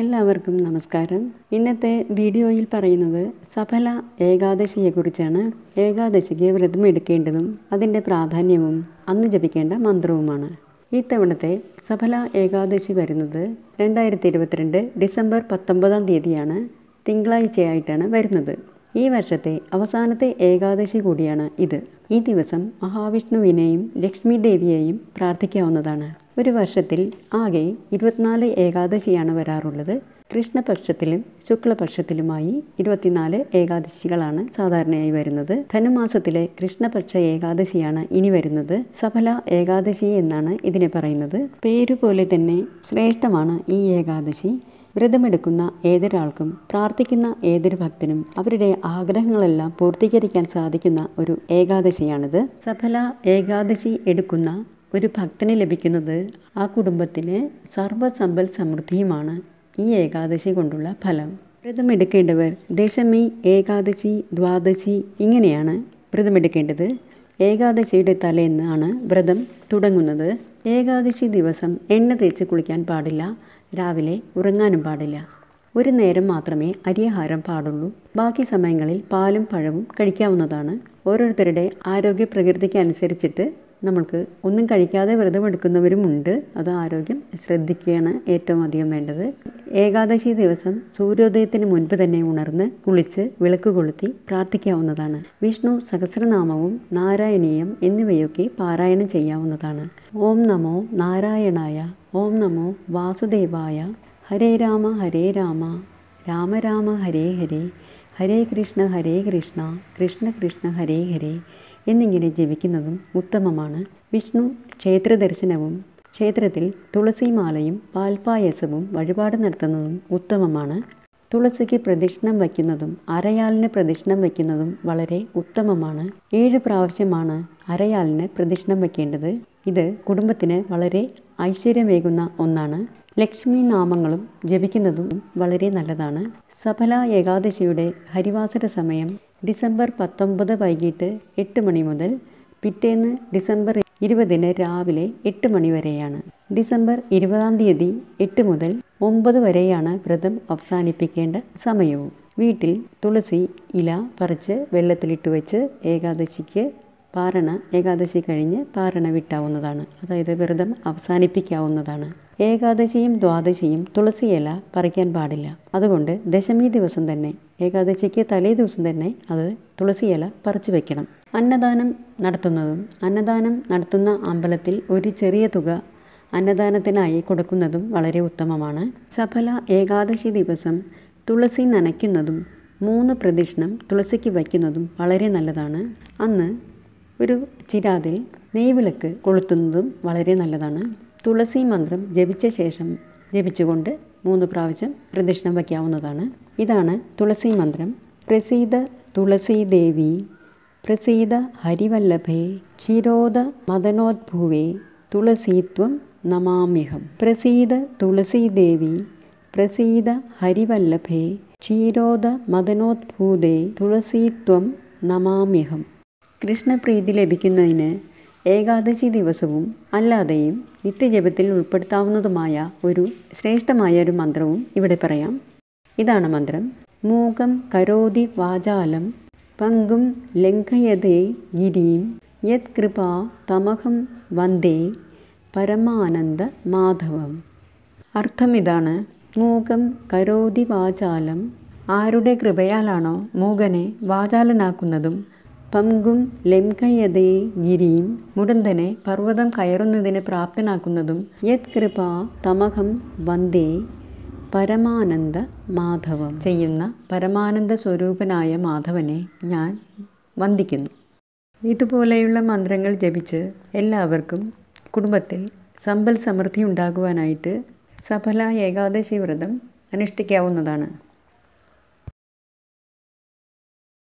എല്ലാവർക്കും നമസ്കാരം ഇന്നത്തെ വീഡിയോയിൽ പറയുന്നത് സഫല ഏകാദശിയെക്കുറിച്ചാണ് ഏകാദശിക്ക് വ്രതം എടുക്കേണ്ടതും അതിൻ്റെ പ്രാധാന്യവും അന്ന് ജപിക്കേണ്ട മന്ത്രവുമാണ് ഇത്തവണത്തെ സഫല ഏകാദശി വരുന്നത് രണ്ടായിരത്തി ഇരുപത്തിരണ്ട് ഡിസംബർ പത്തൊമ്പതാം തീയതിയാണ് തിങ്കളാഴ്ചയായിട്ടാണ് വരുന്നത് ഈ വർഷത്തെ അവസാനത്തെ ഏകാദശി കൂടിയാണ് ഇത് ഈ ദിവസം മഹാവിഷ്ണുവിനെയും ലക്ഷ്മി ദേവിയെയും പ്രാർത്ഥിക്കാവുന്നതാണ് ഒരു വർഷത്തിൽ ആകെ ഇരുപത്തിനാല് ഏകാദശിയാണ് വരാറുള്ളത് കൃഷ്ണപക്ഷത്തിലും ശുക്ലപക്ഷത്തിലുമായി ഇരുപത്തിനാല് ഏകാദശികളാണ് സാധാരണയായി വരുന്നത് ധനുമാസത്തിലെ കൃഷ്ണപക്ഷ ഏകാദശിയാണ് ഇനി വരുന്നത് സഫല ഏകാദശി എന്നാണ് ഇതിനെ പറയുന്നത് പേരുപോലെ തന്നെ ശ്രേഷ്ഠമാണ് ഈ ഏകാദശി വ്രതമെടുക്കുന്ന ഏതൊരാൾക്കും പ്രാർത്ഥിക്കുന്ന ഏതൊരു ഭക്തനും അവരുടെ ആഗ്രഹങ്ങളെല്ലാം പൂർത്തീകരിക്കാൻ സാധിക്കുന്ന ഒരു ഏകാദശിയാണിത് സഫല ഏകാദശി എടുക്കുന്ന ഒരു ഭക്തന് ലഭിക്കുന്നത് ആ കുടുംബത്തിന് സർവ്വസമ്പൽ സമൃദ്ധിയുമാണ് ഈ ഏകാദശി കൊണ്ടുള്ള ഫലം വ്രതമെടുക്കേണ്ടവർ ദശമി ഏകാദശി ദ്വാദശി ഇങ്ങനെയാണ് വ്രതമെടുക്കേണ്ടത് ഏകാദശിയുടെ തലേന്നാണ് വ്രതം തുടങ്ങുന്നത് ഏകാദശി ദിവസം എണ്ണ തേച്ച് കുളിക്കാൻ പാടില്ല രാവിലെ ഉറങ്ങാനും പാടില്ല ഒരു നേരം മാത്രമേ അരിയഹാരം പാടുള്ളൂ ബാക്കി സമയങ്ങളിൽ പാലും പഴവും കഴിക്കാവുന്നതാണ് ഓരോരുത്തരുടെ ആരോഗ്യ പ്രകൃതിക്ക് അനുസരിച്ചിട്ട് നമ്മൾക്ക് ഒന്നും കഴിക്കാതെ വ്രതം എടുക്കുന്നവരുമുണ്ട് അത് ആരോഗ്യം ശ്രദ്ധിക്കുകയാണ് ഏറ്റവും അധികം വേണ്ടത് ഏകാദശി ദിവസം സൂര്യോദയത്തിന് മുൻപ് തന്നെ ഉണർന്ന് കുളിച്ച് വിളക്ക് കൊളുത്തി പ്രാർത്ഥിക്കാവുന്നതാണ് വിഷ്ണു സഹസ്രനാമവും നാരായണീയം എന്നിവയൊക്കെ പാരായണം ചെയ്യാവുന്നതാണ് ഓം നമോ നാരായണായ ഓം നമോ വാസുദേവായ ഹരേ രാമ ഹരേ രാമ രാമ രാമ ഹരേ ഹരേ ഹരേ കൃഷ്ണ ഹരേ കൃഷ്ണ കൃഷ്ണ കൃഷ്ണ ഹരേ ഹരേ എന്നിങ്ങനെ ജപിക്കുന്നതും ഉത്തമമാണ് വിഷ്ണു ക്ഷേത്ര ദർശനവും ക്ഷേത്രത്തിൽ തുളസിമാലയും പാൽപായസവും വഴിപാട് നടത്തുന്നതും ഉത്തമമാണ് തുളസിക്ക് പ്രദക്ഷിണം വയ്ക്കുന്നതും അരയാലിന് പ്രദക്ഷിണം വയ്ക്കുന്നതും വളരെ ഉത്തമമാണ് ഏഴ് പ്രാവശ്യമാണ് അരയാലിന് പ്രദക്ഷിണം വയ്ക്കേണ്ടത് ഇത് കുടുംബത്തിന് വളരെ ഐശ്വര്യമേകുന്ന ഒന്നാണ് ലക്ഷ്മി നാമങ്ങളും ജപിക്കുന്നതും വളരെ നല്ലതാണ് സഫല ഏകാദശിയുടെ ഹരിവാസര സമയം ഡിസംബർ പത്തൊമ്പത് വൈകിട്ട് എട്ട് മണി മുതൽ പിറ്റേന്ന് ഡിസംബർ ഇരുപതിന് രാവിലെ എട്ട് മണി വരെയാണ് ഡിസംബർ ഇരുപതാം തീയതി എട്ട് മുതൽ ഒമ്പത് വരെയാണ് വ്രതം അവസാനിപ്പിക്കേണ്ട സമയവും വീട്ടിൽ തുളസി ഇല പറിച്ച് വെള്ളത്തിലിട്ട് വെച്ച് ഏകാദശിക്ക് പാറണ ഏകാദശി കഴിഞ്ഞ് പാറണ വിട്ടാവുന്നതാണ് അതായത് വ്രതം അവസാനിപ്പിക്കാവുന്നതാണ് ഏകാദശിയും ദ്വാദശിയും തുളസിയില പറിക്കാൻ പാടില്ല അതുകൊണ്ട് ദശമി ദിവസം തന്നെ ഏകാദശിക്ക് തലേ ദിവസം തന്നെ അത് തുളസിയില പറിച്ചു വെക്കണം അന്നദാനം നടത്തുന്നതും അന്നദാനം നടത്തുന്ന അമ്പലത്തിൽ ഒരു ചെറിയ തുക അന്നദാനത്തിനായി കൊടുക്കുന്നതും വളരെ ഉത്തമമാണ് സഫല ഏകാദശി ദിവസം തുളസി നനയ്ക്കുന്നതും മൂന്ന് പ്രദക്ഷിണം തുളസിക്ക് വയ്ക്കുന്നതും വളരെ നല്ലതാണ് അന്ന് ഒരു ചിരാതിൽ നെയ്വിളക്ക് കൊളുത്തുന്നതും വളരെ നല്ലതാണ് തുളസി മന്ത്രം ജപിച്ച ശേഷം ജപിച്ചുകൊണ്ട് മൂന്ന് പ്രാവശ്യം പ്രദക്ഷിണം വയ്ക്കാവുന്നതാണ് ഇതാണ് തുളസി മന്ത്രം പ്രസീത തുളസി ദേവി പ്രസീത ഹരിവല്ലഭേ ചിരോദ മദനോദ്ഭൂവേ തുളസീത്വം നമാമ്യഹം പ്രസീത തുളസി ദേവി പ്രസീത ഹരിവല്ലഭേ ക്ഷീരോദ മദനോദ്ഭൂതേ തുളസീത്വം നമാമ്യഹം കൃഷ്ണപ്രീതി ലഭിക്കുന്നതിന് ഏകാദശി ദിവസവും അല്ലാതെയും നിത്യജപത്തിൽ ഉൾപ്പെടുത്താവുന്നതുമായ ഒരു ശ്രേഷ്ഠമായ ഒരു മന്ത്രവും ഇവിടെ പറയാം ഇതാണ് മന്ത്രം മൂകം കരോതി വാചാലം പങ്കും ലംഘയതേ ഗിരീം യത് കൃപാ തമഹം വന്ദേ പരമാനന്ദ മാധവം അർത്ഥം ഇതാണ് മൂകം കരോതി വാചാലം ആരുടെ കൃപയാലാണോ മൂകനെ വാചാലനാക്കുന്നതും പങ്കും ലെംകയതയെ ഗിരിയും മുടന്തനെ പർവ്വതം കയറുന്നതിന് പ്രാപ്തനാക്കുന്നതും യത് കൃപ തമഹം വന്ദേ പരമാനന്ദ മാധവം ചെയ്യുന്ന പരമാനന്ദ സ്വരൂപനായ മാധവനെ ഞാൻ വന്ദിക്കുന്നു ഇതുപോലെയുള്ള മന്ത്രങ്ങൾ ജപിച്ച് എല്ലാവർക്കും കുടുംബത്തിൽ സമ്പൽ സമൃദ്ധി ഉണ്ടാകുവാനായിട്ട് സഫല ഏകാദശി വ്രതം അനുഷ്ഠിക്കാവുന്നതാണ്